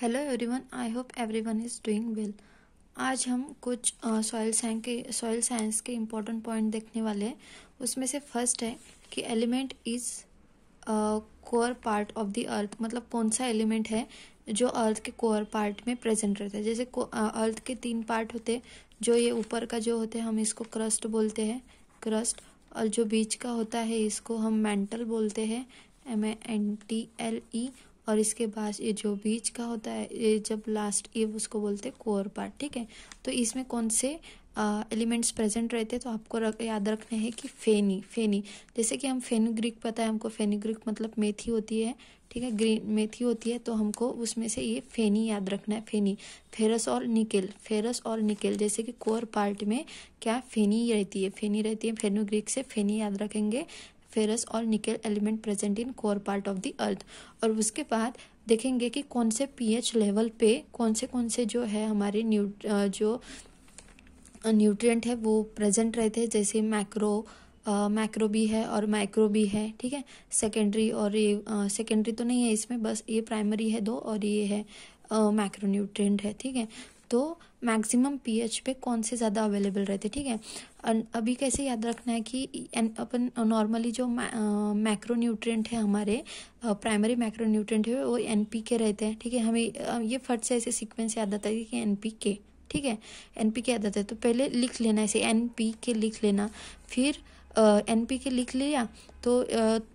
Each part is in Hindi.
hello everyone I hope everyone is doing well आज हम कुछ सॉइल साइंस के सॉइल साइंस के इम्पोर्टेंट पॉइंट देखने वाले हैं उसमें से फर्स्ट है कि element is core part of the earth मतलब कौन सा एलिमेंट है जो अर्थ के कोर पार्ट में प्रेजेंट रहता है जैसे अर्थ के तीन पार्ट होते हैं जो ये ऊपर का जो होते हैं हम इसको क्रस्ट बोलते हैं क्रस्ट और जो बीच का होता है इसको हम मेंटल बोलते हैं M A N T L E और इसके बाद ये जो बीच का होता है ये जब लास्ट ये उसको बोलते हैं कोर पार्ट ठीक है तो इसमें कौन से एलिमेंट्स प्रेजेंट रहते हैं तो आपको रख, याद रखना है कि फेनी फेनी जैसे कि हम फेनुग्रिक पता है हमको फेनुग्रिक मतलब मेथी होती है ठीक है ग्रीन मेथी होती है तो हमको उसमें से ये फेनी याद रखना है फेनी फेरस और निकेल फेरस और निकेल जैसे कि कोर पार्ट में क्या फेनी रहती है फेनी रहती है फेनुग्रिक से फेनी याद रखेंगे फेरस और nickel element present in core part of the earth और उसके बाद देखेंगे कि कौन से पीएच लेवल पे कौन से कौन से जो है हमारे न्यू जो न्यूट्रिएंट है वो प्रेजेंट रहते हैं जैसे मैक्रो मैक्रो भी है और माइक्रो भी है ठीक है सेकेंडरी और ये सेकेंडरी तो नहीं है इसमें बस ये प्राइमरी है दो और ये है मैक्रो uh, न्यूट्रिएंट है ठीक है तो मैक्सिमम पीएच पे कौन से ज़्यादा अवेलेबल रहते ठीक है अभी कैसे याद रखना है कि अपन नॉर्मली जो मैक्रो न्यूट्रिएंट है हमारे प्राइमरी मैक्रो न्यूट्रिएंट है वो एन के रहते हैं ठीक है हमें ये फट से ऐसे सीक्वेंस याद आता है कि एन के ठीक है एन पी के याद आता है तो पहले लिख लेना ऐसे एन पी के लिख लेना फिर एन पी के लिख लिया तो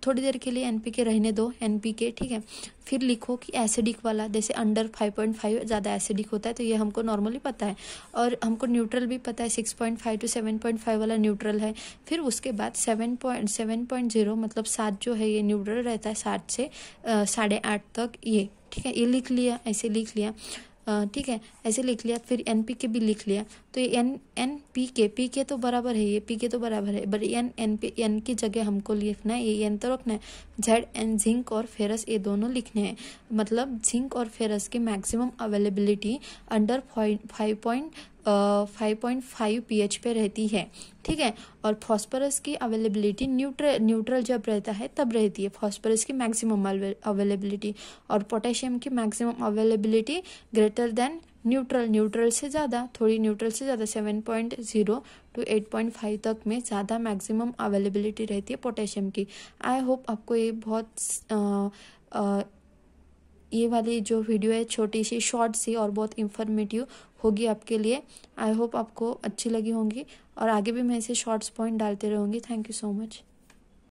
थोड़ी देर के लिए एन पी के रहने दो एन पी के ठीक है फिर लिखो कि एसिडिक वाला जैसे अंडर 5.5 ज़्यादा एसिडिक होता है तो ये हमको नॉर्मली पता है और हमको न्यूट्रल भी पता है 6.5 टू 7.5 वाला न्यूट्रल है फिर उसके बाद 7.7.0 मतलब सात जो है ये न्यूट्रल रहता है सात से साढ़े आठ तक ये ठीक है ये लिख लिया ऐसे लिख लिया ठीक है ऐसे लिख लिया फिर एन पी के भी लिख लिया तो ये N N P K P K तो बराबर है ये पी के तो बराबर है but N N P N की जगह हमको लिखना है ये एन तो रखना है जेड एन जिंक और फेरस ये दोनों लिखने हैं मतलब जिंक और फेरस की maximum availability under five point five point five P H पे रहती है ठीक है और फॉस्परस की अवेलेबिलिटी न्यूट्रल न्यूट्रल जब रहता है तब रहती है फॉस्परस की मैक्सिमम अवेलेबिलिटी और पोटेशियम की maximum availability greater than neutral neutral से ज़्यादा थोड़ी न्यूट्रल से ज़्यादा seven point zero to eight point five तक में ज़्यादा मैक्सिमम अवेलेबिलिटी रहती है पोटेशियम की आई होप आपको ये बहुत आ, आ, ये वाली जो वीडियो है छोटी सी शॉर्ट सी और बहुत इंफॉर्मेटिव होगी आपके लिए आई होप आपको अच्छी लगी होंगी और आगे भी मैं ऐसे शॉर्ट्स पॉइंट डालते रहूँगी थैंक यू सो मच